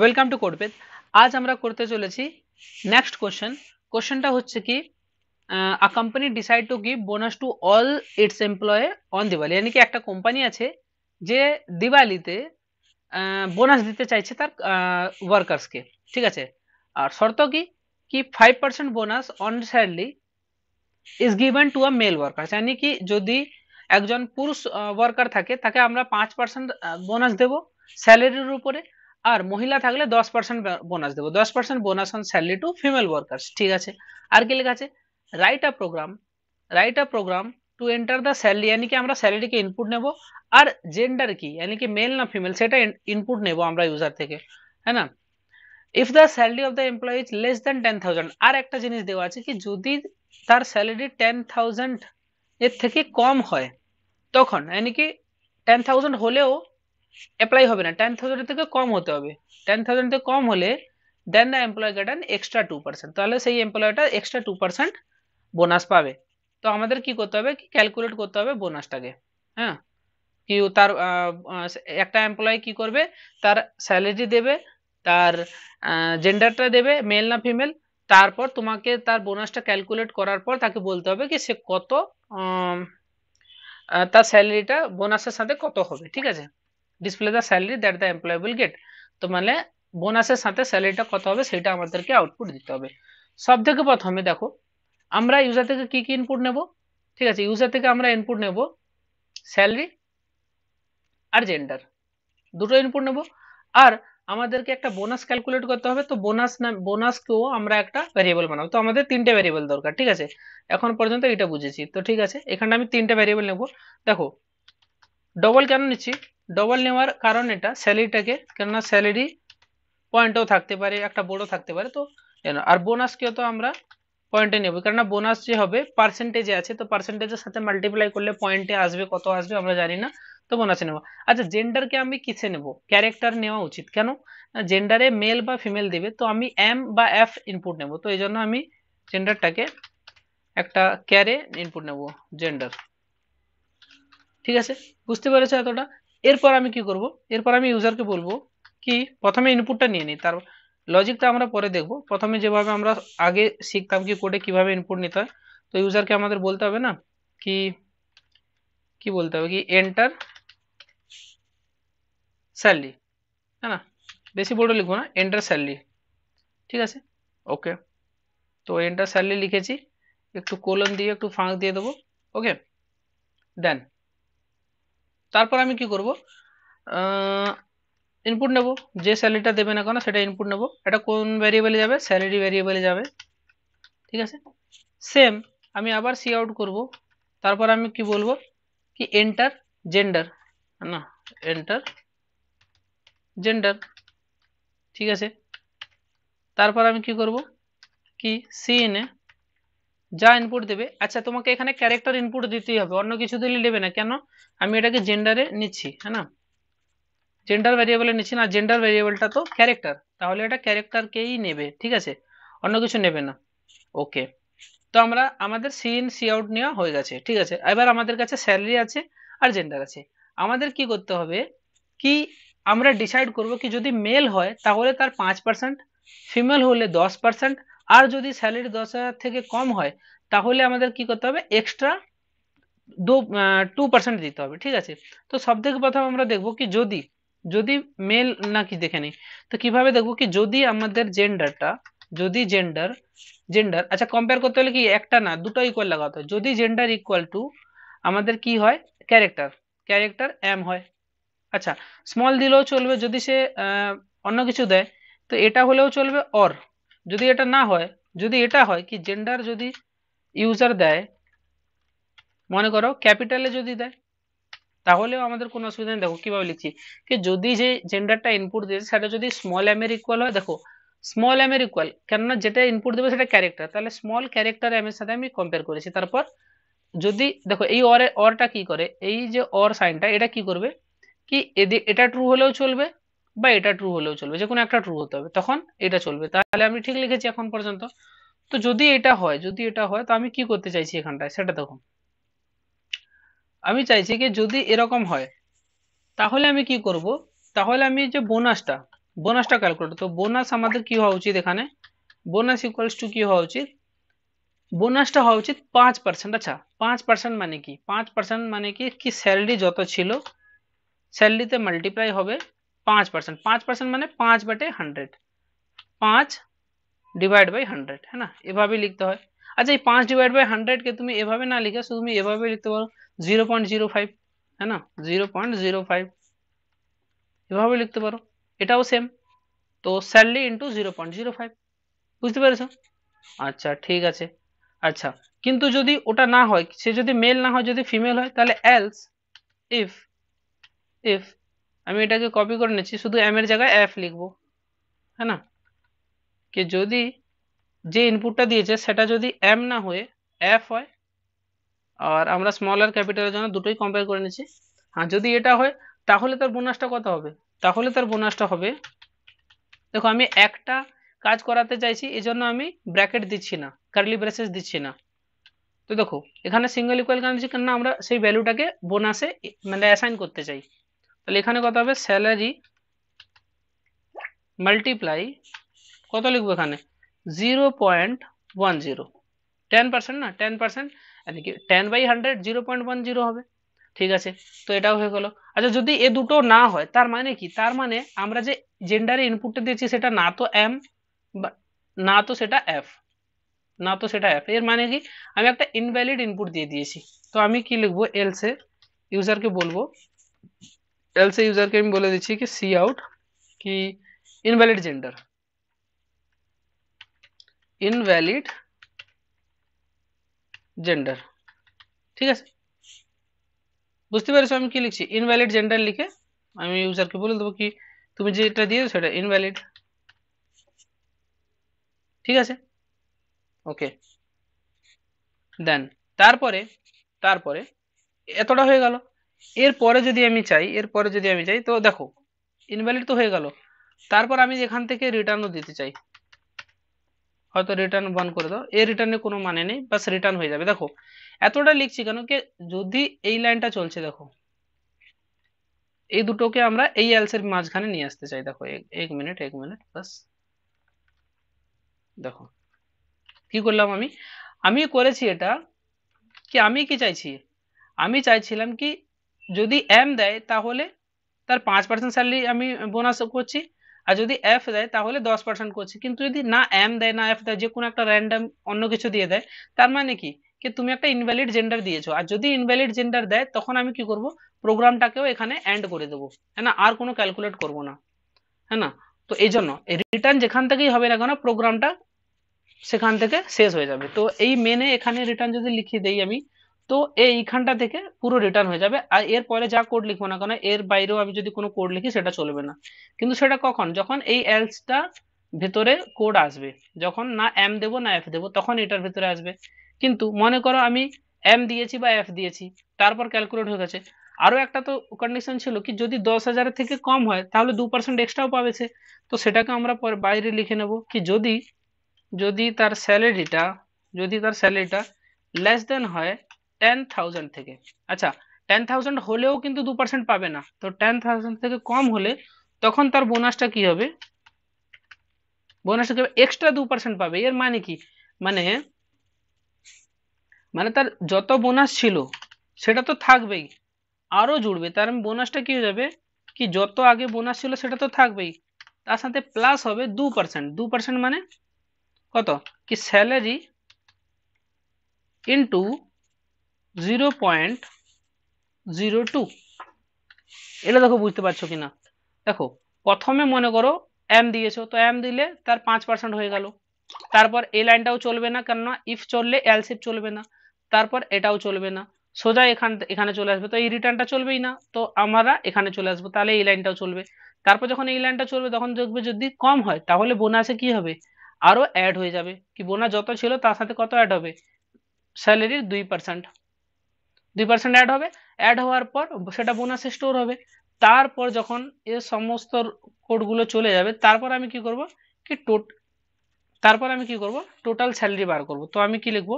welcome to কোডবেদ আজ আমরা করতে চলেছি নেক্সট কোয়েশ্চেন কোশ্চেনটা হচ্ছে কি a company decide to give bonus to all its employee on Diwali মানে কি একটা কোম্পানি আছে যে দিওয়ালিতে বোনাস দিতে চাইছে তার ওয়ার্কার্সকে ঠিক আছে আর শর্ত কি কি five percent bonus on salary is given to a male worker মানে কি যদি একজন পুরুষ ওয়ার্কার থাকে তাকে আমরা পাঁচ পার্সেন্ট বোনাস দেবো স্যালারির উপরে আর মহিলা থাকলে দশ পার্সেন্ট বোনাস দেবো দশ percent bonus on salary to female worker ঠিক আছে আর কি লেখা আছে write a program write a program to enter the salary any কি আমরা স্যালারিকে ইনপুট নেব আর জেন্ডার কি এনে কি মেল না ফিমেল সেটা ইনপুট নেব আমরা ইউজার থেকে হ্যাঁ না if the salary of the employee is less than ten thousand আর একটা জিনিস দেওয়া আছে কি যদি তার স্যালারি টেন থাউজেন্ড এর থেকে কম হয় তখন এনি কি টেন থাউজেন্ড হলেও অ্যাপ্লাই হবে না টেন থাউজেন্ড থেকে কম হতে হবে টেন থাউজেন্ড থেকে কম হলে then the employee get an extra two percent তাহলে সেই এমপ্লয়টা এক্সট্রা টু পার্সেন্ট বোনাস পাবে তো আমাদের কি করতে হবে ক্যালকুলেট করতে হবে বোনাসটাকে হ্যাঁ কি তার একটা এমপ্লয় কি করবে তার স্যালারি দেবে তার জেন্ডারটা দেবে মেল না ফিমেল তারপর তোমাকে তার বোনাসটা ক্যালকুলেট করার পর তাকে বলতে হবে কি সে কত তার স্যালারিটা বোনাসের সাথে কত হবে ঠিক আছে display the salary that the employee will get তো মানে বোনাসের সাথে স্যালারিটা কত হবে সেটা আমাদেরকে আউটপুট দিতে হবে সব থেকে প্রথমে দেখো আমরা ইউজার থেকে কী কী ইনপুট নেব ঠিক আছে ইউজার থেকে আমরা ইনপুট নেব স্যালারি আর জেন্ডার দুটো ইনপুট নেব আর আমাদেরকে একটা বোনাস ক্যালকুলেট করতে হবে তো বোনাস না বোনাসকেও আমরা একটা ভ্যারিয়েবল বানাবো তো আমাদের তিনটে ভ্যারিয়েবল দরকার ঠিক আছে এখন পর্যন্ত এটা বুঝেছি তো ঠিক আছে এখানে আমি তিনটে ভ্যারিয়েবল নেব দেখো ডবল কেন নিচ্ছি ডবল নেওয়ার কারণ এটা স্যালারিটাকে কেননা স্যালারি পয়েন্টও থাকতে পারে একটা বোর্ডও থাকতে পারে তো আর বোনাসকেও তো আমরা পয়েন্টে নেব কেননা বোনাস যে হবে পার্সেন্টেজে আছে তো পার্সেন্টেজের সাথে মাল্টিপ্লাই করলে পয়েন্টে আসবে কত আসবে আমরা জানি না তো বোনাসে নেব আচ্ছা জেন্ডারকে আমি কিসে নেব ক্যারেক্টার নেওয়া উচিত কেন জেন্ডারে মেল বা ফিমেল দেবে তো আমি এম বা এফ ইনপুট নেব তো এই জন্য আমি জেন্ডারটাকে একটা ক্যারে ইনপুট নেব জেন্ডার ঠিক আছে বুঝতে পেরেছো এতটা এর পর আমি কি করব এর পর আমি ইউজারকে বলবো কি প্রথমে ইনপুটটা নিয়ে নে তার লজিকটা আমরা পরে দেখব প্রথমে যেভাবে আমরা আগে শিখtabs কোডে কিভাবে ইনপুট নেতা তো ইউজারকে আমরা বলতে হবে না কি কি বলতে হবে কি এন্টার সেল্লি হ্যাঁ না বেশি বড় লিখো না এন্টার সেল্লি ঠিক আছে ওকে তো এন্টার সেল্লি লিখেছি একটু কোলন দিয়ে একটু ফাংশন দিয়ে দেবো ওকে দেন তারপর আমি কি করব ইনপুট নেব জেস্যালারিটা দেবে না কোন সেটা ইনপুট নেব এটা কোন ভেরিয়েবলে যাবে স্যালারি ভেরিয়েবলে যাবে ঠিক আছে सेम আমি আবার সি আউট করব তারপর আমি কি বলবো কি এন্টার জেন্ডার হ্যাঁ না এন্টার জেন্ডার ঠিক আছে তারপর আমি কি করব কি সি ইন যা ইনপুট দেবে আচ্ছা তোমাকে এখানে ক্যারেক্টার ইনপুট দিতেই হবে অন্য কিছু দিলে নেবে না কেন আমি এটাকে জেন্ডারে নিচ্ছি হ্যাঁ না জেন্ডার ভ্যারিয়েবলে নিচ্ছি না জেন্ডার ভ্যারিয়েবলটা তো ক্যারেক্টার তাহলে এটা ক্যারেক্টারকেই নেবে ঠিক আছে অন্য কিছু নেবে না ওকে তো আমরা আমাদের সি ইন সি আউট নেওয়া হয়ে গেছে ঠিক আছে এবার আমাদের কাছে স্যালারি আছে আর জেন্ডার আছে আমাদের কি করতে হবে কি আমরা ডিসাইড করব কি যদি মেল হয় তাহলে তার পাঁচ পার্সেন্ট ফিমেল হলে দশ পার্সেন্ট আর যদি স্যালারি দশ হাজার থেকে কম হয় তাহলে আমাদের কি করতে হবে এক্সট্রা দু টু পার্সেন্ট দিতে হবে ঠিক আছে তো সব থেকে প্রথম আমরা দেখবো কি যদি যদি মেল নাকি দেখে নিই তো কিভাবে দেখবো কি যদি আমাদের জেন্ডারটা যদি জেন্ডার জেন্ডার আচ্ছা কম্পেয়ার করতে হলে কি একটা না দুটো ইকুয়াল লাগাতে হয় যদি জেন্ডার ইকুয়াল টু আমাদের কি হয় ক্যারেক্টার ক্যারেক্টার এম হয় আচ্ছা স্মল দিলেও চলবে যদি সে অন্য কিছু দেয় তো এটা হলেও চলবে অর যদি এটা না হয় যদি এটা হয় কি জেন্ডার যদি ইউজার দেয় মনে করো ক্যাপিটালে যদি দেয় তাহলেও আমাদের কোনো অসুবিধা নেই দেখো কিভাবে লিখছি কি যদি যে জেন্ডারটা ইনপুট দিয়েছে সেটা যদি স্মল এম এর ইকুয়াল হয় দেখো স্মল এম এর ইকুয়াল কেননা যেটা ইনপুট দেবে সেটা ক্যারেক্টার তাহলে স্মল ক্যারেক্টার এম এর সাথে আমি কম্পেয়ার করেছি তারপর যদি দেখো এই অর অরটা কি করে এই যে অর সাইনটা এটা কি করবে কি এটা ট্রু হলেও চলবে বা এটা ট্রু হলেও চলবে যে কোনো একটা ট্রু হতে হবে তখন এটা চলবে তাহলে আমি ঠিক লিখেছি এখন পর্যন্ত তো যদি এটা হয় যদি এটা হয় তো আমি কি করতে চাইছি এখানটায় সেটা দেখুন আমি চাইছি কি যদি এরকম হয় তাহলে আমি কি করব তাহলে আমি যে বোনাসটা বোনাসটা ক্যালকুলেট তো বোনাস আমাদের কি হওয়া উচিত এখানে বোনাস ইকুয়ালস টু কি হওয়া উচিত বোনাসটা হওয়া উচিত পাঁচ পার্সেন্ট আচ্ছা পাঁচ পার্সেন্ট মানে কি পাঁচ পার্সেন্ট মানে কি কি স্যালারি যত ছিল স্যালারিতে মাল্টিপ্লাই হবে 5% 5% মানে 5/100 5 डिवाइड बाय 100 হ্যাঁ এভাবে লিখতে হয় আচ্ছা 5 डिवाइड बाय 100 কে তুমি এভাবে না লিখেসো তুমি এভাবে লিখতে পারো 0.05 হ্যাঁ 0.05 এভাবে লিখতে পারো এটাও सेम तो सैलरी इनटू 0.05 বুঝতে পারছ আচ্ছা ঠিক আছে আচ্ছা কিন্তু যদি ওটা না হয় সে যদি মেল না হয় যদি ফিমেল হয় তাহলে else if if আমি এটাকে কপি করে নিচ্ছি শুধু এম এর জায়গায় এফ লিখব হ্যাঁ না কি যদি যে ইনপুটটা দিয়েছে সেটা যদি এম না হয়ে এফ হয় আর আমরা স্মল আর ক্যাপিটালের জন্য দুটোই কম্পেয়ার করে নিচ্ছি হ্যাঁ যদি এটা হয় তাহলে তার বোনাসটা কত হবে তাহলে তার বোনাসটা হবে দেখো আমি একটা কাজ করাতে চাইছি জন্য আমি ব্র্যাকেট দিচ্ছি না কার্লি ব্রেসেস দিচ্ছি না তো দেখো এখানে সিঙ্গেল ইকুয়াল দিচ্ছি কেননা আমরা সেই ভ্যালুটাকে বোনাসে মানে অ্যাসাইন করতে চাই তাহলে এখানে কত হবে স্যালারি मल्टीप्लाई কত লিখবো এখানে 0.10 10% না 10% মানে কি 10/100 0.10 হবে ঠিক আছে তো এটাও হয়ে গেল আচ্ছা যদি এ দুটো না হয় তার মানে কি তার মানে আমরা যে জেন্ডারে ইনপুটটা দিয়েছি সেটা না তো এম না তো সেটা এফ না তো সেটা আর এর মানে কি আমি একটা ইনভ্যালিড ইনপুট দিয়ে দিয়েছি তো আমি কি লিখবো else ইউজারকে বলবো এলসি ইউজারকে আমি বলে দিচ্ছি যে সি আউট কি ইনভ্যালিড জেন্ডার ইনভ্যালিড জেন্ডার ঠিক আছে বুঝতে পারছ আমি কি লিখছি ইনভ্যালিড জেন্ডার লিখে আমি ইউজারকে বলে দেবো কি তুমি যে এটা দিয়েছো সেটা ইনভ্যালিড ঠিক আছে ওকে দেন তারপরে তারপরে এতটা হয়ে গেল এর পরে যদি আমি চাই এর পরে যদি আমি চাই তো দেখো ইনভ্যালিড তো হয়ে গেল তারপর আমি এখান থেকে রিটার্নও দিতে চাই হয়তো রিটার্ন বন্ধ করে দাও এই রিটার্নে কোনো মানে নেই বাস রিটার্ন হয়ে যাবে দেখো এতটা লিখছি কেন কি যদি এই লাইনটা চলছে দেখো এই দুটোকে আমরা এই এলসের মাঝখানে নিয়ে আসতে চাই দেখো এক মিনিট এক মিনিট বাস দেখো কি করলাম আমি আমি করেছি এটা কি আমি কি চাইছি আমি চাইছিলাম কি যদি এম দেয় তাহলে তার পাঁচ পার্সেন্ট স্যালারি আমি বোনাস করছি আর যদি এফ দেয় তাহলে দশ পার্সেন্ট করছি কিন্তু যদি না এম দেয় না এফ দেয় যে কোনো একটা র্যান্ডাম অন্য কিছু দিয়ে দেয় তার মানে কি যে তুমি একটা ইনভ্যালিড জেন্ডার দিয়েছো আর যদি ইনভ্যালিড জেন্ডার দেয় তখন আমি কি করব প্রোগ্রামটাকেও এখানে এন্ড করে দেবো হ্যাঁ না আর কোনো ক্যালকুলেট করব না হ্যাঁ না তো এই জন্য রিটার্ন যেখান থেকেই হবে না কেন প্রোগ্রামটা সেখান থেকে শেষ হয়ে যাবে তো এই মেনে এখানে রিটার্ন যদি লিখে দেই আমি তো এইখানটা থেকে পুরো রিটার্ন হয়ে যাবে আর এর পরে যা কোড লিখবো না কেন এর বাইরেও আমি যদি কোনো কোড লিখি সেটা চলবে না কিন্তু সেটা কখন যখন এই এলসটা ভেতরে কোড আসবে যখন না এম দেব না এফ দেব তখন এটার ভেতরে আসবে কিন্তু মনে করো আমি এম দিয়েছি বা এফ দিয়েছি তারপর ক্যালকুলেট হয়ে গেছে আরও একটা তো কন্ডিশন ছিল কি যদি দশ হাজারের থেকে কম হয় তাহলে দু পার্সেন্ট এক্সট্রাও পাবে সে তো সেটাকে আমরা পরে বাইরে লিখে নেব কি যদি যদি তার স্যালারিটা যদি তার স্যালারিটা লেস দেন হয় টেন থাউজেন্ড থেকে আচ্ছা টেন থাউজেন্ড হলেও কিন্তু দু পার্সেন্ট পাবে না তো টেন থাউজেন্ড থেকে কম হলে তখন তার বোনাসটা কি হবে বোনাসটা কি এক্সট্রা দু পার্সেন্ট পাবে এর মানে কি মানে মানে তার যত বোনাস ছিল সেটা তো থাকবেই আরও জুড়বে তার বোনাসটা কি হয়ে যাবে কি যত আগে বোনাস ছিল সেটা তো থাকবেই তার সাথে প্লাস হবে দু পার্সেন্ট দু পার্সেন্ট মানে কত কি salary into zero point zero two এটা দেখো বুঝতে পারছো কিনা দেখো প্রথমে মনে করো এম দিয়েছো তো এম দিলে তার পাঁচ পার্সেন্ট হয়ে গেল তারপর এই লাইনটাও চলবে না কেননা ইফ চললে এলসিপ চলবে না তারপর এটাও চলবে না সোজা এখান এখানে চলে আসবে তো এই রিটার্নটা চলবেই না তো আমরা এখানে চলে আসবো তাহলে এই লাইনটাও চলবে তারপর যখন এই লাইনটা চলবে তখন দেখবে যদি কম হয় তাহলে বোনাসে কি হবে আরও অ্যাড হয়ে যাবে কি বোনা যত ছিল তার সাথে কত অ্যাড হবে স্যালারির দুই পার্সেন্ট দুই পার্সেন্ট অ্যাড হবে অ্যাড হওয়ার পর সেটা বোনাসে স্টোর হবে তারপর যখন এ সমস্ত কোডগুলো চলে যাবে তারপর আমি কি করব কি টোট তারপর আমি কি করব টোটাল স্যালারি বার করব তো আমি কি লিখব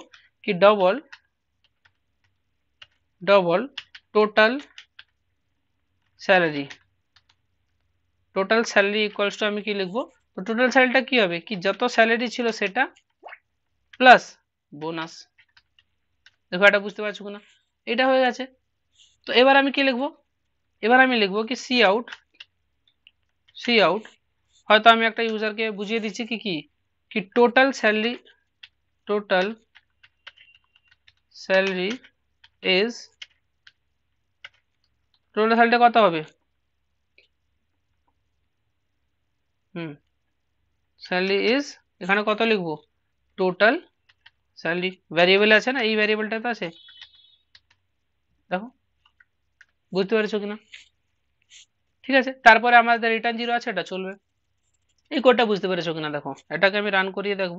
কি double double total salary total salary equals to আমি কি লিখবো তো টোটাল স্যালারিটা কি হবে কি যত স্যালারি ছিল সেটা প্লাস বোনাস দেখো এটা বুঝতে পারছো না এটা হয়ে গেছে তো এবার আমি কি লিখব এবার আমি লিখব কি সি আউট সি আউট হয়তো আমি একটা ইউজারকে বুঝিয়ে দিয়েছি কি কি কি total salary total salary is total তাহলে কত হবে হুম স্যালারি ইজ এখানে কত লিখব টোটাল স্যালারি ভেরিয়েবল আছে না এই ভেরিয়েবলটা আছে দেখো বুঝতে পারছও কি না ঠিক আছে তারপরে আমাদের রিটার্ন 0 আছে এটা চলবে এই কোডটা বুঝতে পারছও কি না দেখো এটাকে আমি রান করি দেখব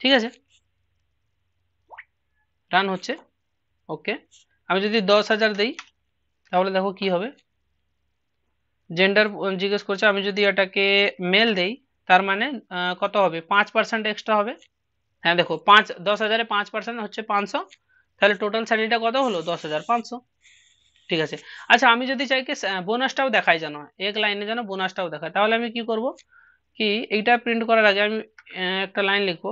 ঠিক আছে রান হচ্ছে ওকে আমি যদি 10000 দেই তাহলে দেখো কি হবে জেন্ডার জিজ্ঞেস করছে আমি যদি এটাকে মেল দেই তার মানে কত হবে 5% এক্সট্রা হবে হ্যাঁ দেখো 5 10000 এর 5% হচ্ছে 500 তাহলে টোটাল স্যালারিটা কত হলো দশ হাজার পাঁচশো ঠিক আছে আচ্ছা আমি যদি চাই কি বোনাসটাও দেখাই জানো এক লাইনে যেন বোনাসটাও দেখায় তাহলে আমি কি করব কি এইটা প্রিন্ট করার আগে আমি একটা লাইন লিখবো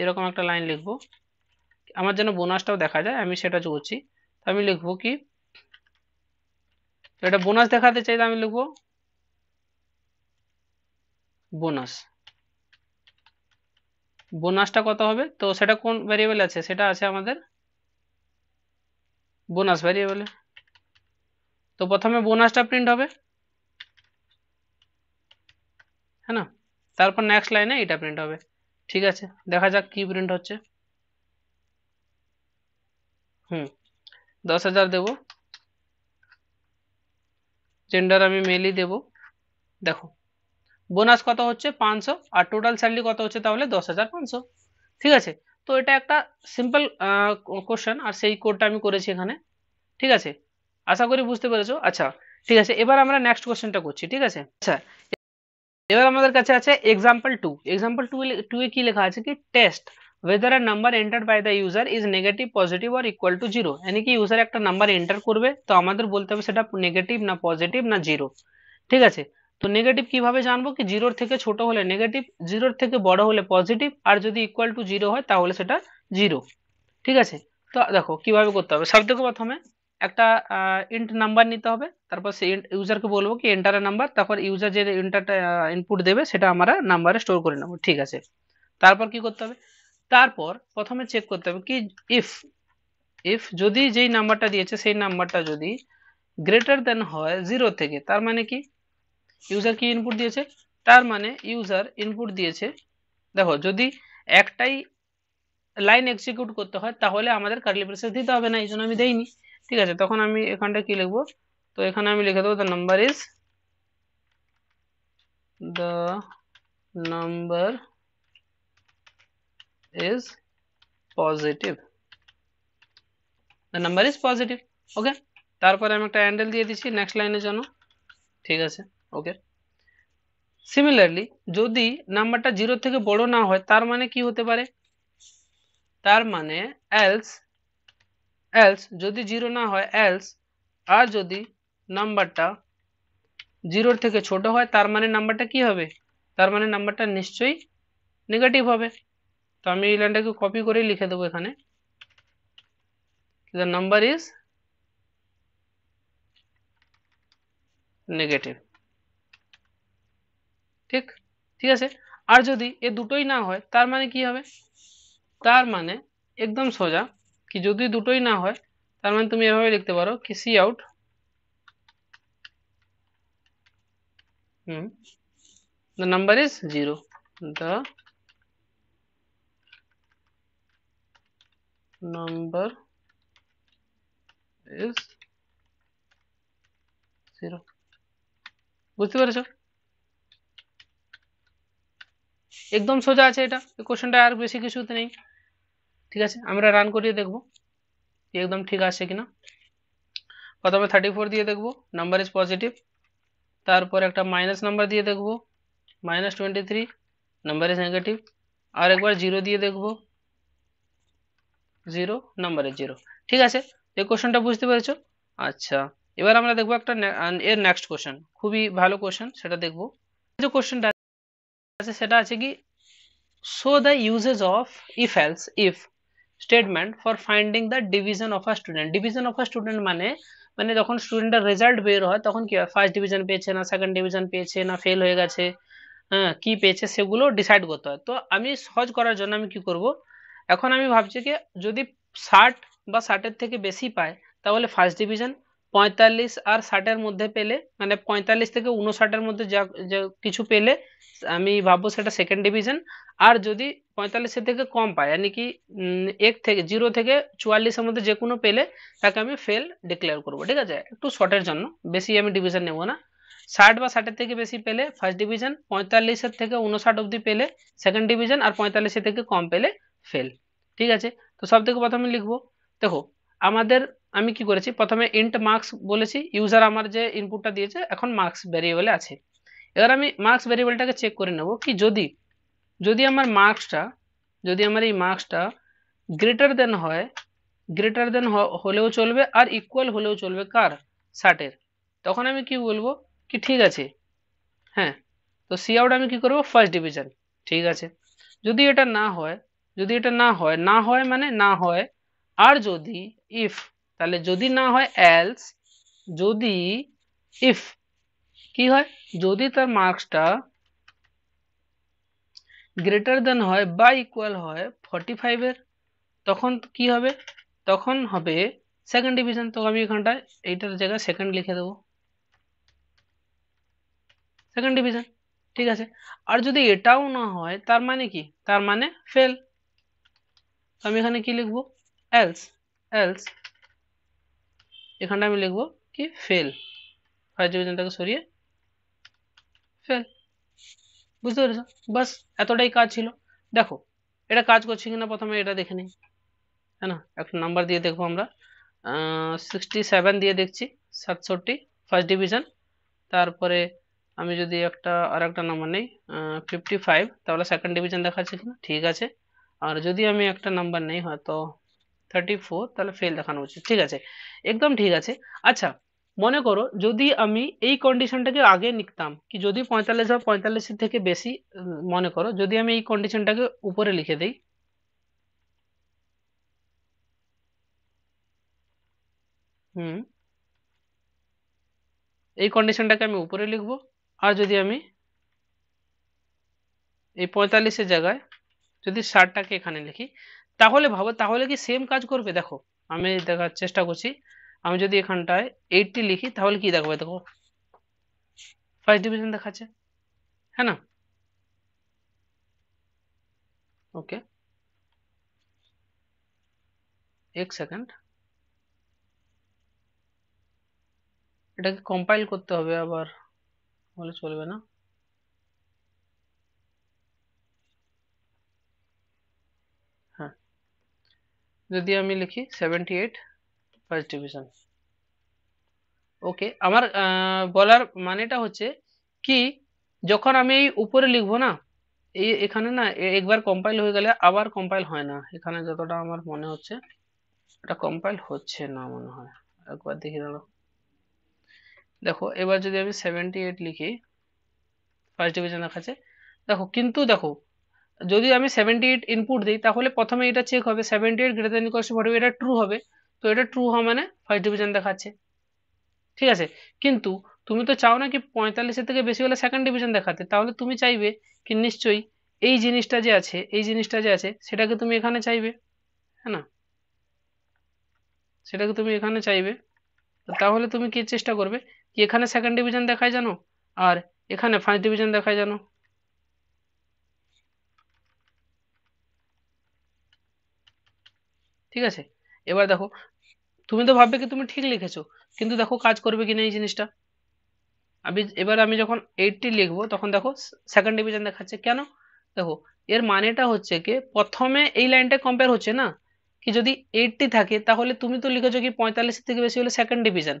এরকম একটা লাইন লিখবো আমার যেন বোনাসটাও দেখা যায় আমি সেটা করছি আমি লিখবো কি এটা বোনাস দেখাতে চাই আমি লিখবো বোনাস বোনাসটা কত হবে তো সেটা কোন ভ্যারিয়েবল আছে সেটা আছে আমাদের বোনাস ভ্যারিয়েবলে তো প্রথমে বোনাসটা প্রিন্ট হবে হ্যাঁ না তারপর নেক্সট লাইনে এটা প্রিন্ট হবে ঠিক আছে দেখা যাক কি প্রিন্ট হচ্ছে হুম দশ হাজার দেবো জেন্ডার আমি মেলই দেবো দেখো বোনাস কত হচ্ছে পাঁচশো আর টোটাল স্যালারি কত হচ্ছে তাহলে দশ হাজার পাঁচশো ঠিক আছে তো এটা একটা সিম্পল কোশ্চেন আর সেই কোডটা আমি করেছি এখানে ঠিক আছে আশা করি বুঝতে পেরেছো আচ্ছা ঠিক আছে এবার আমরা নেক্সট কোশ্চেনটা করছি ঠিক আছে আচ্ছা এবার আমাদের কাছে আছে example two example two two A কি লেখা আছে কি test whether a number enter by the user is negative positive or equal to zero এনে কি ইউজার একটা নাম্বার এন্টার করবে তো আমাদের বলতে হবে সেটা নেগেটিভ না পজিটিভ না জিরো ঠিক আছে তো নেগেটিভ কিভাবে জানবো কি জিরোর থেকে ছোট হলে নেগেটিভ জিরোর থেকে বড় হলে পজিটিভ আর যদি ইকুয়াল টু জিরো হয় তাহলে সেটা জিরো ঠিক আছে তো দেখো কিভাবে করতে হবে সব থেকে প্রথমে একটা ইন্ট নাম্বার নিতে হবে তারপর সেই ইউজারকে বলবো কি এন্টারের নাম্বার তারপর ইউজার যে ইন্টারটা ইনপুট দেবে সেটা আমরা নাম্বারে স্টোর করে নেবো ঠিক আছে তারপর কি করতে হবে তারপর প্রথমে চেক করতে হবে কি ইফ ইফ যদি যেই নাম্বারটা দিয়েছে সেই নাম্বারটা যদি গ্রেটার দেন হয় জিরো থেকে তার মানে কি ইউজার কি ইনপুট দিয়েছে তার মানে ইউজার ইনপুট দিয়েছে দেখো যদি একটাই লাইন এক্সিকিউট করতে হয় তাহলে আমাদের কার্লি প্রেসেস দিতে হবে না এই জন্য আমি দেইনি ঠিক আছে তখন আমি এখানটা কি লিখবো তো এখানে আমি লিখে দেবো the number is the number is positive the number is positive okay তারপরে আমি একটা অ্যান্ডেল দিয়ে দিচ্ছি নেক্সট লাইনের জন্য ঠিক আছে ওকে সিমিলারলি যদি নাম্বারটা জিরো থেকে বড় না হয় তার মানে কি হতে পারে তার মানে এলস এলস যদি জিরো না হয় এলস আর যদি নাম্বারটা জিরোর থেকে ছোট হয় তার মানে নাম্বারটা কি হবে তার মানে নাম্বারটা নিশ্চয়ই নেগেটিভ হবে তো আমি এই লাইনটাকে কপি করে লিখে দেবো এখানে দ্য নাম্বার ইজ নেগেটিভ ঠিক ঠিক আছে আর যদি এ দুটোই না হয় তার মানে কি হবে তার মানে একদম সোজা কি যদি দুটোই না হয় তার মানে তুমি এভাবে লিখতে পারো কি cout hmm the number is 0 the number is 0 বুঝতে পেরেছো একদম সোজা আছে এটা क्वेश्चनটা আর বেশি কিছু হতে নেই ঠিক আছে আমরা রান করি দেখব কি একদম ঠিক আছে কিনা প্রথমে 34 দিয়ে দেখব নাম্বার ইজ পজিটিভ তারপর একটা মাইনাস নাম্বার দিয়ে দেখব -23 নাম্বার ইজ নেগেটিভ আর একবার 0 দিয়ে দেখব 0 নাম্বার ইজ 0 ঠিক আছে এই क्वेश्चनটা বুঝতে পেরেছো আচ্ছা এবার আমরা দেখব একটা এর नेक्स्ट क्वेश्चन খুবই ভালো क्वेश्चन সেটা দেখব এই যে क्वेश्चन আছে সেটা আছে কি show the uses of if else if statement for finding the division of a student division of a student মানে মানে যখন স্টুডেন্টের রেজাল্ট বের হয় তখন কি হয় ফার্স্ট ডিভিশন পেয়েছে না সেকেন্ড ডিভিশন পেয়েছে না ফেল হয়ে গেছে হ্যাঁ কী পেয়েছে সেগুলো ডিসাইড করতে হয় তো আমি সহজ করার জন্য আমি কি করব এখন আমি ভাবছি কি যদি ষাট বা ষাটের থেকে বেশি পায় তাহলে ফার্স্ট ডিভিশন পঁয়তাল্লিশ আর ষাটের মধ্যে পেলে মানে পঁয়তাল্লিশ থেকে উনষাটের মধ্যে যা কিছু পেলে আমি ভাববো সেটা সেকেন্ড ডিভিশন আর যদি পঁয়তাল্লিশের থেকে কম পায় মানে কি এক থেকে জিরো থেকে চুয়াল্লিশের মধ্যে যে কোনো পেলে তাকে আমি ফেল ডিক্লেয়ার করবো ঠিক আছে একটু শর্টের জন্য বেশি আমি ডিভিশন নেব না ষাট বা ষাটের থেকে বেশি পেলে ফার্স্ট ডিভিশন পঁয়তাল্লিশের থেকে উনষাট অবধি পেলে সেকেন্ড ডিভিশন আর পঁয়তাল্লিশের থেকে কম পেলে ফেল ঠিক আছে তো সব থেকে প্রথমে লিখবো দেখো আমাদের আমি কি করেছি প্রথমে ইন্ট মার্কস বলেছি ইউজার আমার যে ইনপুটটা দিয়েছে এখন মার্কস ভ্যারিয়েবলে আছে এবার আমি মার্কস ভ্যারিয়েবলটাকে চেক করে নেব কি যদি যদি আমার মার্কসটা যদি আমার এই মার্কসটা গ্রেটার দেন হয় গ্রেটার দেন হলেও চলবে আর ইকুয়াল হলেও চলবে কার শার্টের তখন আমি কি বলবো কি ঠিক আছে হ্যাঁ তো সি আউট আমি কি করব ফার্স্ট ডিভিশন ঠিক আছে যদি এটা না হয় যদি এটা না হয় না হয় মানে না হয় আর যদি ইফ তাহলে যদি না হয় else যদি if কি হয় যদি তার মার্কসটা গ্রেটার দন হয় বা ইকুয়াল হয় 45 এর তখন কি হবে তখন হবে সেকেন্ড ডিভিশন তো আমি এইখানটা এইটার জায়গা সেকেন্ড লিখে দেব সেকেন্ড ডিভিশন ঠিক আছে আর যদি এটাও না হয় তার মানে কি তার মানে ফেল আমি এখানে কি লিখব else else এখানটা আমি লিখব কি ফেল ফার্স্ট ডিভিশনটাকে সরিয়ে ফেল বুঝতে পেরেছ বাস এতটাই কাজ ছিল দেখো এটা কাজ করছে কিনা প্রথমে এটা দেখে নিই হ্যাঁ না একটা নাম্বার দিয়ে দেখবো আমরা সিক্সটি সেভেন দিয়ে দেখছি সাতষট্টি ফার্স্ট ডিভিশন তারপরে আমি যদি একটা আর একটা নাম্বার নেই ফিফটি ফাইভ তাহলে সেকেন্ড ডিভিশন দেখাচ্ছে কিনা ঠিক আছে আর যদি আমি একটা নাম্বার নেই হয়তো থার্টি ফোর তাহলে ফেল দেখানো উচিত ঠিক আছে একদম ঠিক আছে আচ্ছা মনে করো যদি আমি এই কন্ডিশনটাকে আগে লিখতাম কি যদি পঁয়তাল্লিশ বা পঁয়তাল্লিশের থেকে বেশি মনে করো যদি আমি এই কন্ডিশনটাকে উপরে লিখে দিই হুম এই কন্ডিশনটাকে আমি উপরে লিখব আর যদি আমি এই পঁয়তাল্লিশের জায়গায় যদি ষাটটাকে এখানে লিখি তাহলে ভাবো তাহলে কি সেম কাজ করবে দেখো আমি দেখার চেষ্টা করছি আমি যদি এখানটায় এইটটি লিখি তাহলে কি দেখাবে দেখো ফার্স্ট ডিভিশন দেখাচ্ছে হ্যাঁ না ওকে এক সেকেন্ড এটাকে কম্পাইল করতে হবে আবার বলে চলবে না যদি আমি লিখি seventy eight first division okay আমার বলার মানেটা হচ্ছে কি যখন আমি এই উপরে লিখবো না এই এখানে না একবার কম্পাইল হয়ে গেলে আবার কম্পাইল হয় না এখানে যতটা আমার মনে হচ্ছে এটা কম্পাইল হচ্ছে না মনে হয় একবার দেখি দাঁড়ো দেখো এবার যদি আমি সেভেন্টি এইট লিখি ফার্স্ট ডিভিশন দেখাচ্ছে দেখো কিন্তু দেখো যদি আমি সেভেন্টি এইট ইনপুট দিই তাহলে প্রথমে এটা চেক হবে seventy eight greater than equals forty এটা ট্রু হবে তো এটা ট্রু হওয়া মানে ফার্স্ট ডিভিশন দেখাচ্ছে ঠিক আছে কিন্তু তুমি তো চাও না কি পঁয়তাল্লিশের থেকে বেশি হলে সেকেন্ড ডিভিশন দেখাতে তাহলে তুমি চাইবে কি নিশ্চয়ই এই জিনিসটা যে আছে এই জিনিসটা যে আছে সেটাকে তুমি এখানে চাইবে হ্যাঁ না সেটাকে তুমি এখানে চাইবে তাহলে তুমি কি চেষ্টা করবে কি এখানে সেকেন্ড ডিভিশন দেখায় জানো আর এখানে ফার্স্ট ডিভিশন দেখায় জানো ঠিক আছে এবার দেখো তুমি তো ভাববে কি তুমি ঠিক লিখেছো কিন্তু দেখো কাজ করবে কিনা এই জিনিসটা আমি এবার আমি যখন এইটটি লিখবো তখন দেখো সেকেন্ড ডিভিশন দেখাচ্ছে কেন দেখো এর মানেটা হচ্ছে কি প্রথমে এই লাইনটা কম্পেয়ার হচ্ছে না কি যদি এইটটি থাকে তাহলে তুমি তো লিখেছো কি পঁয়তাল্লিশ থেকে বেশি হলে সেকেন্ড ডিভিশন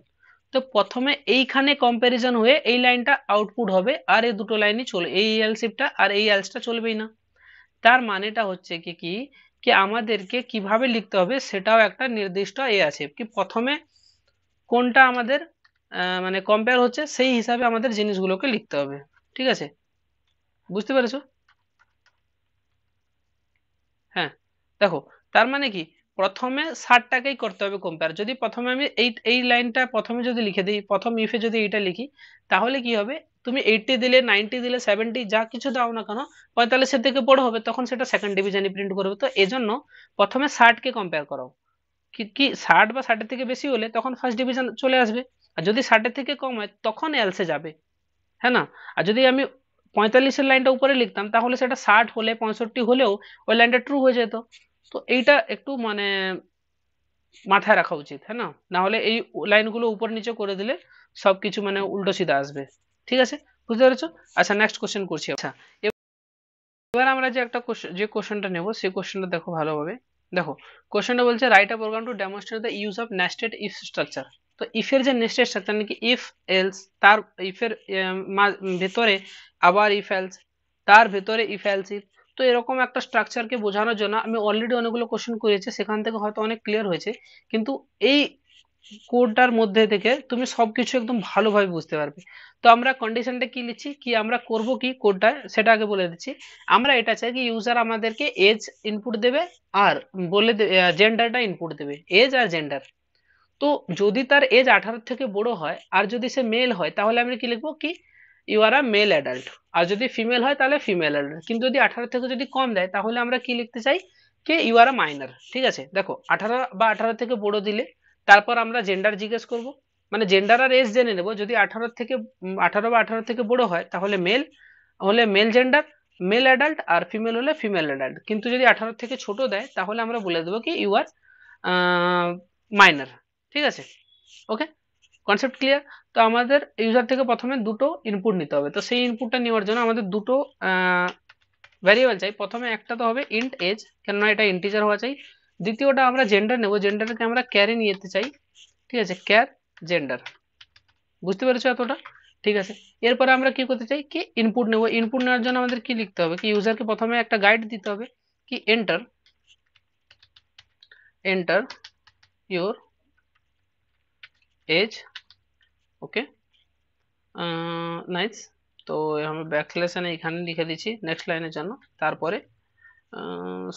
তো প্রথমে এইখানে কম্প্যারিজন হয়ে এই লাইনটা আউটপুট হবে আর এই দুটো লাইনই চলে এই এলসিপটা আর এই এলসটা চলবেই না তার মানেটা হচ্ছে কি কি কি আমাদেরকে কিভাবে লিখতে হবে সেটাও একটা নির্দিষ্ট এ আছে কি প্রথমে কোনটা আমাদের মানে কম্পেয়ার হচ্ছে সেই হিসাবে আমাদের জিনিসগুলোকে লিখতে হবে ঠিক আছে বুঝতে পেরেছো হ্যাঁ দেখো তার মানে কি প্রথমে ষাটটাকেই করতে হবে কম্পেয়ার যদি প্রথমে আমি এই এই লাইনটা প্রথমে যদি লিখে দিই প্রথম ইফে যদি এইটা লিখি তাহলে কি হবে তুমি এইটটি দিলে নাইনটি দিলে সেভেন্টি যা কিছু দাও না কেন পঁয়তাল্লিশের থেকে বড় হবে তখন সেটা সেকেন্ড ডিভিশনে প্রিন্ট করবে তো এজন্য প্রথমে ষাটকে কম্পেয়ার করো কি কি ষাট বা ষাটের থেকে বেশি হলে তখন ফার্স্ট ডিভিশন চলে আসবে আর যদি ষাটের থেকে কম হয় তখন এলসে যাবে হ্যাঁ না আর যদি আমি পঁয়তাল্লিশের লাইনটা উপরে লিখতাম তাহলে সেটা ষাট হলে পঁয়ষট্টি হলেও ওই লাইনটা ট্রু হয়ে যেত তো এইটা একটু মানে মাথায় রাখা উচিত হ্যাঁ না না হলে এই লাইনগুলো উপর নিচে করে দিলে সব কিছু মানে উল্টো সিধা আসবে ঠিক আছে বুঝতে পেরেছো আচ্ছা নেক্সট কোশ্চেন করছি আচ্ছা এবার আমরা যে একটা যে কোশ্চেনটা নেব সেই কোশ্চেনটা দেখো ভালোভাবে দেখো কোশ্চেনটা বলছে write a program to demonstrate the use of nested if structure তো ইফের যে নেস্টেড স্ট্রাকচার নাকি ইফ এলস তার ইফের ভেতরে আবার ইফ এলস তার ভেতরে ইফ এলস ইফ তো এরকম একটা স্ট্রাকচারকে বোঝানোর জন্য আমি অলরেডি অনেকগুলো কোশ্চেন করেছি সেখান থেকে হয়তো অনেক ক্লিয়ার হয়েছে কিন্তু এই কোডটার মধ্যে থেকে তুমি সবকিছু একদম ভালোভাবে বুঝতে পারবে তো আমরা কন্ডিশনটা কি লিখছি কি আমরা করব কি কোডটা সেটা আগে বলে দিচ্ছি আমরা এটা চাই কি ইউজার আমাদেরকে এজ ইনপুট দেবে আর বলে জেন্ডারটা ইনপুট দেবে এজ আর জেন্ডার তো যদি তার এজ আঠারো থেকে বড় হয় আর যদি সে মেল হয় তাহলে আমি কি লিখবো কি you are a male adult আর যদি ফিমেল হয় তাহলে ফিমেল অ্যাডাল্ট কিন্তু যদি আঠারো থেকে যদি কম দেয় তাহলে আমরা কি লিখতে চাই K U are a minor ঠিক আছে দেখো আঠারো বা আঠারো থেকে বড় দিলে তারপর আমরা জেন্ডার জিজ্ঞেস করব মানে জেন্ডার আর এজ জেনে নেব যদি আঠারো থেকে আঠারো বা আঠারো থেকে বড় হয় তাহলে মেল হলে মেল জেন্ডার মেল অ্যাডাল্ট আর ফিমেল হলে ফিমেল অ্যাডাল্ট কিন্তু যদি আঠারো থেকে ছোট দেয় তাহলে আমরা বলে দেবো কি ইউ আর মাইনার ঠিক আছে ওকে কনসেপ্ট ক্লিয়ার তো আমাদের ইউজার থেকে প্রথমে দুটো ইনপুট নিতে হবে তো সেই ইনপুটটা নেওয়ার জন্য আমাদের দুটো ভ্যারিয়েবল চাই প্রথমে একটা তো হবে ইন্ট এজ কেননা এটা ইন্টিজার হওয়া চাই দ্বিতীয়টা আমরা জেন্ডার নেব জেন্ডারকে আমরা কেয়ারি নিতে চাই ঠিক আছে কেয়ার জেন্ডার বুঝতে পারছো এটা ঠিক আছে এরপর আমরা কি করতে চাই কি ইনপুট নেব ইনপুটের জন্য আমাদের কি লিখতে হবে কি ইউজারকে প্রথমে একটা গাইড দিতে হবে কি enter enter your age okay আচ্ছা নাইটস তো আমরা ব্যাকলেস আছে না এখানে লিখে দিয়েছি নেক্সট লাইনের জন্য তারপরে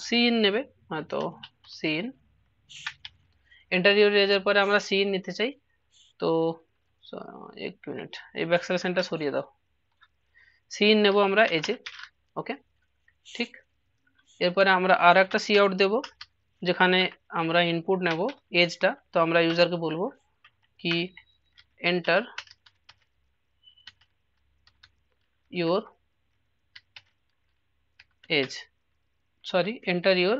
সি ইন নেবে হ্যাঁ তো सीन इंटरव्यू रीडर पर हमरा सीन लेते চাই तो सो एक मिनट ये बैक सेलेक्शनটা সরিয়ে দাও सीन नेबो हमरा एज ओके ठीक এরপর আমরা আর একটা সি আউট দেব যেখানে আমরা ইনপুট নেব এজ টা তো আমরা ইউজারকে বলবো কি enter your age sorry enter your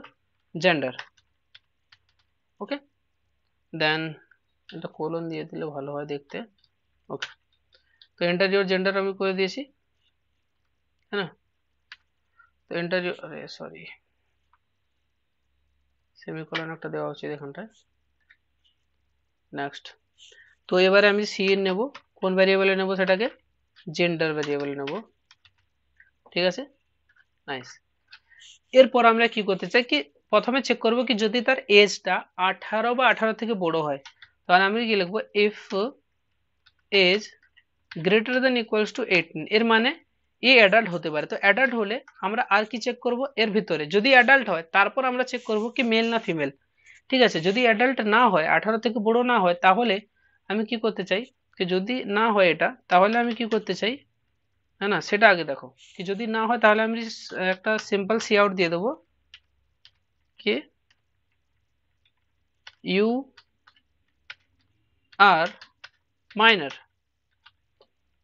gender okay then এটা কোলন দিয়ে দিলে ভালো হয় দেখতে ওকে তো এন্টার জেন্ডার আমি করে দিয়েছি হ্যাঁ না তো এন্টার আরে সরি সেমিকোলন একটা দেওয়া উচিত এখানটায় নেক্সট তো এবারে আমি সিএন নেব কোন ভ্যারিয়েবলে নেব সেটাকে জেন্ডার ভ্যারিয়েবলে নেব ঠিক আছে নাইস এরপর আমরা কি করতে চাই কি প্রথমে চেক করবো কি যদি তার এজটা আঠারো বা আঠারো থেকে বড় হয় তাহলে আমি কি লিখবো if age greater than equals to eighteen এর মানে এ অ্যাডাল্ট হতে পারে তো অ্যাডাল্ট হলে আমরা আর কি চেক করব এর ভিতরে যদি অ্যাডাল্ট হয় তারপর আমরা চেক করব কি মেল না ফিমেল ঠিক আছে যদি অ্যাডাল্ট না হয় আঠারো থেকে বড় না হয় তাহলে আমি কি করতে চাই কি যদি না হয় এটা তাহলে আমি কি করতে চাই না না সেটা আগে দেখো কি যদি না হয় তাহলে আমি একটা সিম্পল সি আউট দিয়ে দেবো देखिए यू आर माइनर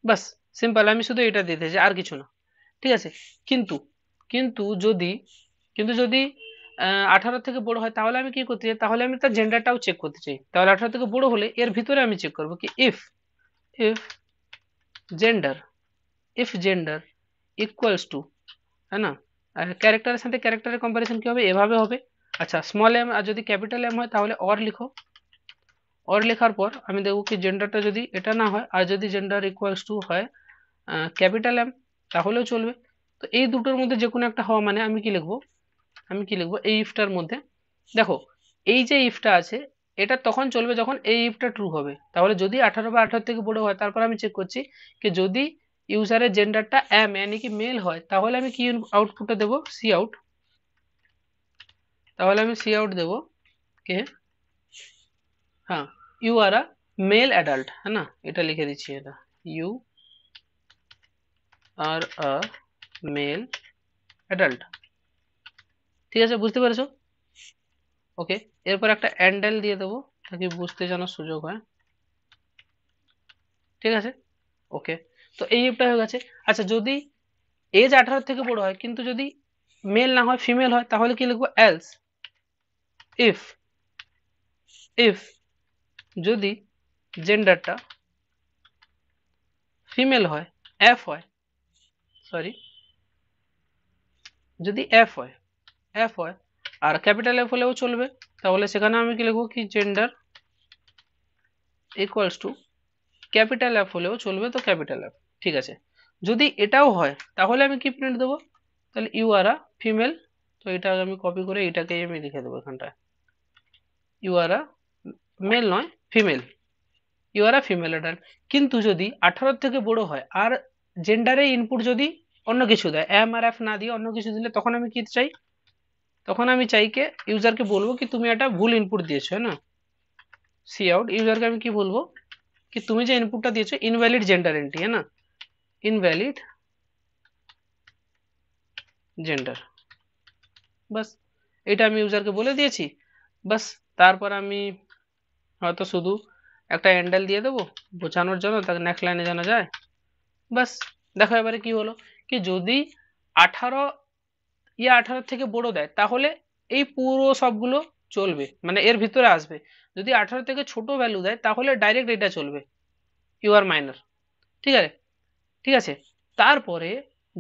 बस सिंपल हमें शुद्ध यहाँ दिए और किचुना ठीक है किंतु किंतु जदि क्योंकि जदि अठारो थ बड़ो है तो करते चाहिए तो जेंडार्ट चेक करते चाहिए अठारो थ बड़ो हम एर भरे चेक करब कि if if gender if gender equals to है ना कैरेक्टर कैरेक्टर कम्पैरिजन क्यों एभवे আচ্ছা স্মল এম আর যদি ক্যাপিটাল এম হয় তাহলে অর লিখো অর লেখার পর আমি দেখব কি জেন্ডারটা যদি এটা না হয় আর যদি জেন্ডার ইকুয়ালস টু হয় ক্যাপিটাল এম তাহলেও চলবে তো এই দুটোর মধ্যে যে কোনো একটা হওয়া মানে আমি কি লিখবো আমি কি লিখবো এই ইফটার মধ্যে দেখো এই যে ইফটা আছে এটা তখন চলবে যখন এই ইফটা ট্রু হবে তাহলে যদি আঠারো বা আঠারো থেকে বড় হয় তারপর আমি চেক করছি কি যদি ইউজারের জেন্ডারটা এম এনে কি মেল হয় তাহলে আমি কি আউটপুটটা দেবো সি আউট তাহলে আমি সি আউট দেবো কে হ্যাঁ you are a male adult হ্যাঁ এটা লিখে দিচ্ছি এটা you are a male adult ঠিক আছে বুঝতে পারছো ওকে এরপরে একটা এন্ডেল দিয়ে দেবো যাতে বুঝতে জানার সুযোগ হয় ঠিক আছে ওকে তো এইটা হয়ে গেছে আচ্ছা যদি এজ 18 থেকে বড় হয় কিন্তু যদি মেল না হয় ফিমেল হয় তাহলে কি লিখবো else ইফ ইফ যদি জেন্ডারটা ফিমেল হয় এফ হয় সরি যদি এফ হয় এফ হয় আর ক্যাপিটাল এফ হলেও চলবে তাহলে সেখানে আমি কি লিখবো কি gender equals to capital F হলেও চলবে তো ক্যাপিটাল এফ ঠিক আছে যদি এটাও হয় তাহলে আমি কি প্রিন্ট দেবো তাহলে ইউ আর আ ফিমেল তো এটা আমি কপি করে এটাকেই আমি লিখে দেবো এখানটায় ইউ আর মেল নয় female you are a female adult কিন্তু যদি আঠারোর থেকে বড় হয় আর জেন্ডারে ইনপুট যদি অন্য কিছু দেয় এম আর এফ না দিয়ে অন্য কিছু দিলে তখন আমি কি চাই তখন আমি চাই চাইকে ইউজারকে বলবো কি তুমি একটা ভুল ইনপুট দিয়েছো না সি আউট ইউজারকে আমি কি বলবো কি তুমি যে ইনপুটটা দিয়েছো ইনভ্যালিড জেন্ডার এন্ট্রি হ্যাঁ না ইনভ্যালিড জেন্ডার বাস এটা আমি ইউজারকে বলে দিয়েছি বাস তারপর আমি হয়তো শুধু একটা হ্যান্ডেল দিয়ে দেবো বোঝানোর জন্য তাকে নেক্সট লাইনে জানা যায় বাস দেখো এবারে কি হলো কি যদি আঠারো ইয়ে আঠারো থেকে বড় দেয় তাহলে এই পুরো সবগুলো চলবে মানে এর ভিতরে আসবে যদি আঠারো থেকে ছোট ভ্যালু দেয় তাহলে ডাইরেক্ট এটা চলবে ইউ আর মাইনার ঠিক আছে ঠিক আছে তারপরে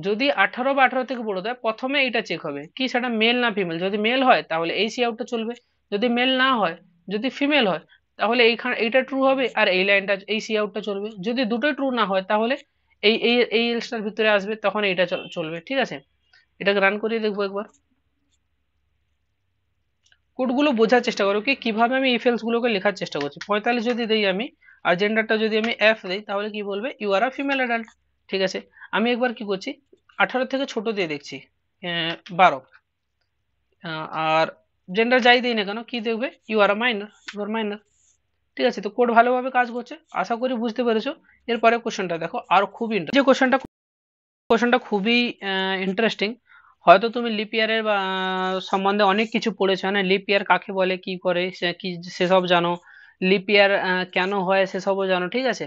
যদি আঠারো বা আঠারো থেকে বড় দেয় প্রথমে এটা চেক হবে কি সেটা মেল না ফিমেল যদি মেল হয় তাহলে এই সি আউটটা চলবে যদি মেল না হয় যদি ফিমেল হয় তাহলে এইখানে এইটা ট্রু হবে আর এই লাইনটা এই সি আউটটা চলবে যদি দুটোই ট্রু না হয় তাহলে এই এই এই এলসটার ভিতরে আসবে তখন এইটা চলবে ঠিক আছে এটাকে রান করিয়ে দেখবো একবার কোডগুলো বোঝার চেষ্টা করো কি কীভাবে আমি ইফেলসগুলোকে লেখার চেষ্টা করছি পঁয়তাল্লিশ যদি দিই আমি আর জেন্ডারটা যদি আমি এফ দিই তাহলে কি বলবে you are a female adult ঠিক আছে আমি একবার কি করছি আঠারো থেকে ছোট দিয়ে দেখছি হ্যাঁ, বারো আর জেন্ডার যাই দিই না কেন কি দেখবে you are minor you are minor ঠিক আছে তো কোড ভালোভাবে কাজ করছে আশা করি বুঝতে পেরেছো এরপরে কোশ্চেনটা দেখো আর খুবই যে কোশ্চেনটা কোশ্চেনটা খুবই ইন্টারেস্টিং হয়তো তুমি লিপ ইয়ারের সম্বন্ধে অনেক কিছু পড়েছো না লিপ ইয়ার কাকে বলে কি করে কি সেসব জানো লিপ ইয়ার কেন হয় সেসবও জানো ঠিক আছে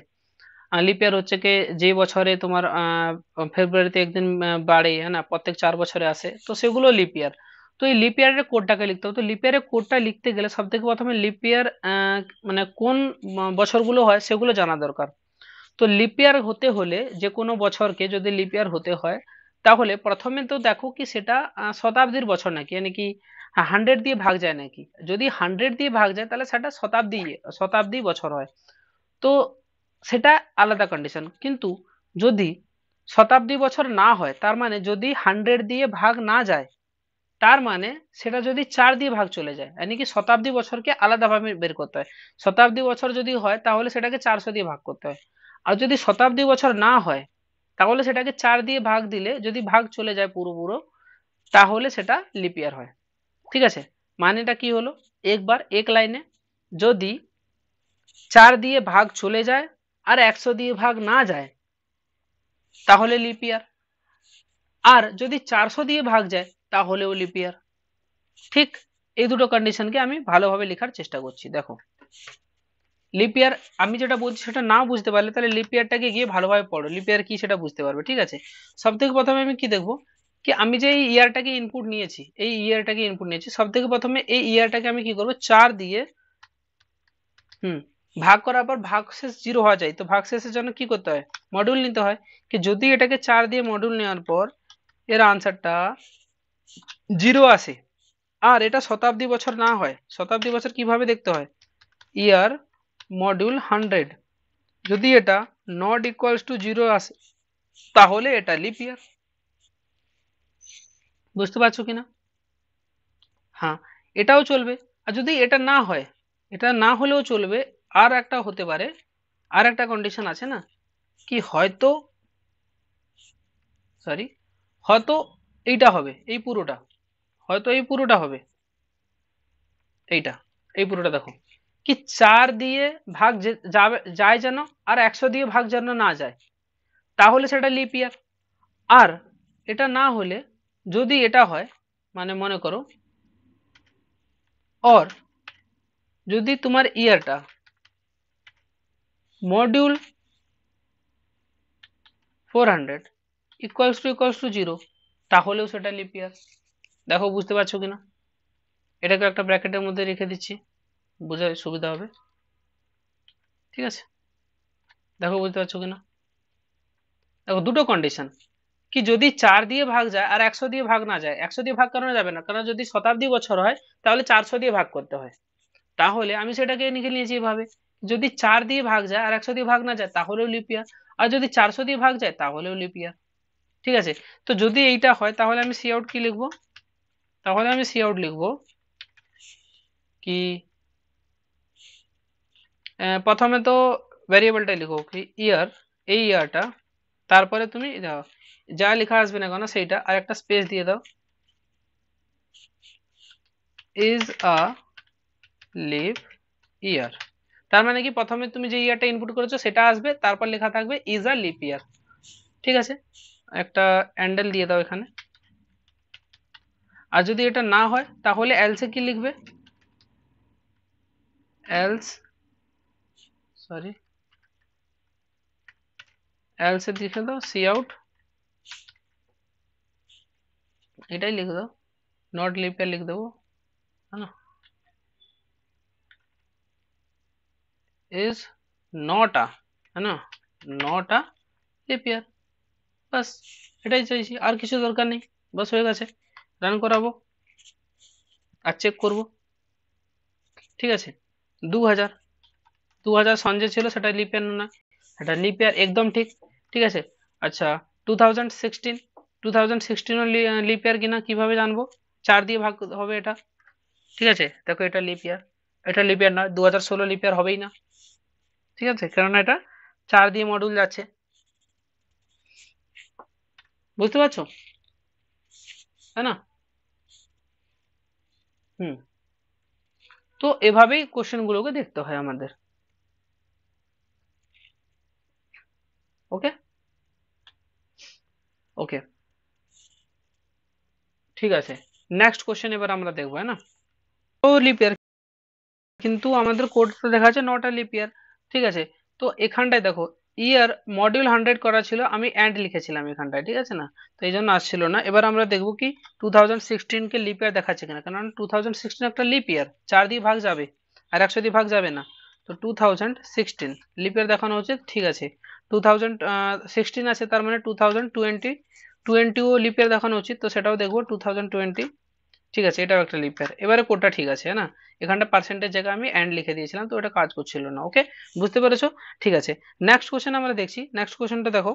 লিপ ইয়ার হচ্ছে কি যে বছরে তোমার ফেব্রুয়ারিতে একদিন বাড়ে হ্যাঁ না প্রত্যেক চার বছরে আসে তো সেগুলো লিপ ইয়ার তো এই লিপ ইয়ারের কোডটাকে লিখতে হবে তো লিপ ইয়ারের কোডটা লিখতে গেলে সব থেকে প্রথমে লিপ ইয়ার মানে কোন বছরগুলো হয় সেগুলো জানা দরকার তো লিপ ইয়ার হতে হলে যে কোনো বছরকে যদি লিপ ইয়ার হতে হয় তাহলে প্রথমে তো দেখো কি সেটা শতাব্দীর বছর নাকি মানে কি হান্ড্রেড দিয়ে ভাগ যায় নাকি যদি হান্ড্রেড দিয়ে ভাগ যায় তাহলে সেটা শতাব্দী শতাব্দী বছর হয় তো সেটা আলাদা কন্ডিশন কিন্তু যদি শতাব্দী বছর না হয় তার মানে যদি হান্ড্রেড দিয়ে ভাগ না যায় তার মানে সেটা যদি চার দিয়ে ভাগ চলে যায় মানে কি শতাব্দী বছরকে আলাদাভাবে বের করতে হয় শতাব্দী বছর যদি হয় তাহলে সেটাকে চারশো দিয়ে ভাগ করতে হয় আর যদি শতাব্দী বছর না হয় তাহলে সেটাকে চার দিয়ে ভাগ দিলে যদি ভাগ চলে যায় পুরো পুরো তাহলে সেটা লিপিয়ার হয় ঠিক আছে মানেটা কি হলো একবার এক লাইনে যদি চার দিয়ে ভাগ চলে যায় আর একশো দিয়ে ভাগ না যায় তাহলে লিপিয়ার আর যদি চারশো দিয়ে ভাগ যায় তাহলেও লিপ ইয়ার ঠিক এই দুটো কন্ডিশনকে আমি ভালোভাবে লেখার চেষ্টা করছি দেখো লিপ ইয়ার আমি যেটা বলছি সেটা না বুঝতে পারলে তাহলে লিপ ইয়ারটাকে গিয়ে ভালোভাবে পড়ো লিপ ইয়ার কি সেটা বুঝতে পারবে ঠিক আছে সব থেকে প্রথমে আমি কি দেখবো কি আমি যে এই ইয়ারটাকে ইনপুট নিয়েছি এই ইয়ারটাকে ইনপুট নিয়েছি সব থেকে প্রথমে এই ইয়ারটাকে আমি কি করবো চার দিয়ে হুম ভাগ করার পর শেষ জিরো হওয়া যায় তো শেষের জন্য কি করতে হয় মডিউল নিতে হয় কি যদি এটাকে চার দিয়ে মডিউল নেওয়ার পর এর আনসারটা জিরো আসে আর এটা শতাব্দী বছর না হয় শতাব্দী বছর কিভাবে দেখতে হয় ইয়ার মডিউল হান্ড্রেড যদি এটা নট ইকুয়ালস টু জিরো আসে তাহলে এটা লিপ ইয়ার বুঝতে পারছো কিনা হ্যাঁ এটাও চলবে আর যদি এটা না হয় এটা না হলেও চলবে আর একটা হতে পারে আর একটা কন্ডিশন আছে না কি হয়তো সরি হয়তো এইটা হবে এই পুরোটা হয়তো এই পুরোটা হবে এইটা এই পুরোটা দেখো কি চার দিয়ে ভাগ যাবে যায় যেন আর একশো দিয়ে ভাগ যেন না যায় তাহলে সেটা লিপ ইয়ার আর এটা না হলে যদি এটা হয় মানে মনে করো অর যদি তোমার ইয়ারটা module four hundred equals to equals to zero তাহলেও সেটা লিপিয়ার দেখো বুঝতে পারছো কিনা এটাকে একটা ব্র্যাকেটের মধ্যে রেখে দিচ্ছি বোঝার সুবিধা হবে ঠিক আছে দেখো বুঝতে পারছো কিনা দেখো দুটো কন্ডিশন কি যদি চার দিয়ে ভাগ যায় আর একশো দিয়ে ভাগ না যায় একশো দিয়ে ভাগ করানো যাবে না কারণ যদি শতাব্দী বছর হয় তাহলে চারশো দিয়ে ভাগ করতে হয় তাহলে আমি সেটাকে লিখে নিয়েছি এভাবে যদি চার দিয়ে ভাগ যায় আর একশো দিয়ে ভাগ না যায় তাহলেও লিপিয়া আর যদি চারশো দিয়ে ভাগ যায় তাহলেও লিপিয়া ঠিক আছে তো যদি এইটা হয় তাহলে আমি সিআউট কি লিখব তাহলে আমি সিআউট লিখব কি প্রথমে তো ভেরিয়েবলটাই লিখো কি ইয়ার এই ইয়ারটা তারপরে তুমি যা লেখা আসবে না গো না সেইটা আর একটা স্পেস দিয়ে দাও ইজ আ লিপ ইয়ার তার মানে কি প্রথমে তুমি যে ইয়ারটা ইনপুট করেছো সেটা আসবে তারপর লেখা থাকবে ইজ আ লিপ ইয়ার ঠিক আছে একটা হ্যান্ডেল দিয়ে দাও এখানে আর যদি এটা না হয় তাহলে else কি লিখবে else সরি else দি ফেলো سی আউট এটাই লিখো নাট লিপিয়ার লিখ দেবো হ না ইজ নট আ হনা নট আ লিপিয়ার বাস এটাই চাইছি আর কিছু দরকার নেই বাস হয়ে গেছে রান করাবো আর চেক করব ঠিক আছে দু হাজার দু হাজার সঞ্জয় ছিল সেটা লিপ ইয়ার না সেটা লিপ একদম ঠিক ঠিক আছে আচ্ছা two thousand sixteen two thousand সিক্সটিনও লিপ কিনা কীভাবে জানবো চার দিয়ে ভাগ হবে এটা ঠিক আছে দেখো এটা লিপ ইয়ার এটা লিপ ইয়ার না দু হাজার ষোলো লিপ ইয়ার হবেই না ঠিক আছে কেননা এটা চার দিয়ে মডিউল যাচ্ছে বুঝতে বাছো হ্যাঁ তো এভাবেই কোশ্চেনগুলোকে দেখতে হয় আমাদের ওকে ওকে ঠিক আছে नेक्स्ट क्वेश्चन এবারে আমরা দেখবো হ্যাঁ লিপিয়ার কিন্তু আমাদের কোড তো দেখাচ্ছে 9টা লিপিয়ার ঠিক আছে তো এখানটাই দেখো ইয়ার মডিউল হান্ড্রেড করা ছিল আমি অ্যান্ড লিখেছিলাম এখানটায় ঠিক আছে না তো এই জন্য আসছিল না এবার আমরা দেখব কি টু থাউজেন্ড সিক্সটিনকে লিপ ইয়ার দেখাচ্ছে কিনা কারণ টু থাউজেন্ড সিক্সটিন একটা লিপ ইয়ার চার দিয়ে ভাগ যাবে আর একশো দিয়ে ভাগ যাবে না তো two thousand sixteen leap year দেখানো হচ্ছে ঠিক আছে টু থাউজেন্ড সিক্সটিন আছে তার মানে টু থাউজেন্ড টোয়েন্টি টোয়েন্টিও লিপ ইয়ার দেখানো উচিত তো সেটাও দেখবো টু থাউজেন্ড টোয়েন্টি ঠিক আছে এটাও একটা লিপ এবারে কোডটা ঠিক আছে হ্যাঁ না এখানটা পার্সেন্টের জায়গায় আমি অ্যান্ড লিখে দিয়েছিলাম তো ওটা কাজ করছিল না ওকে বুঝতে পেরেছো ঠিক আছে নেক্সট কোশ্চেন আমরা দেখছি নেক্সট কোশ্চেনটা দেখো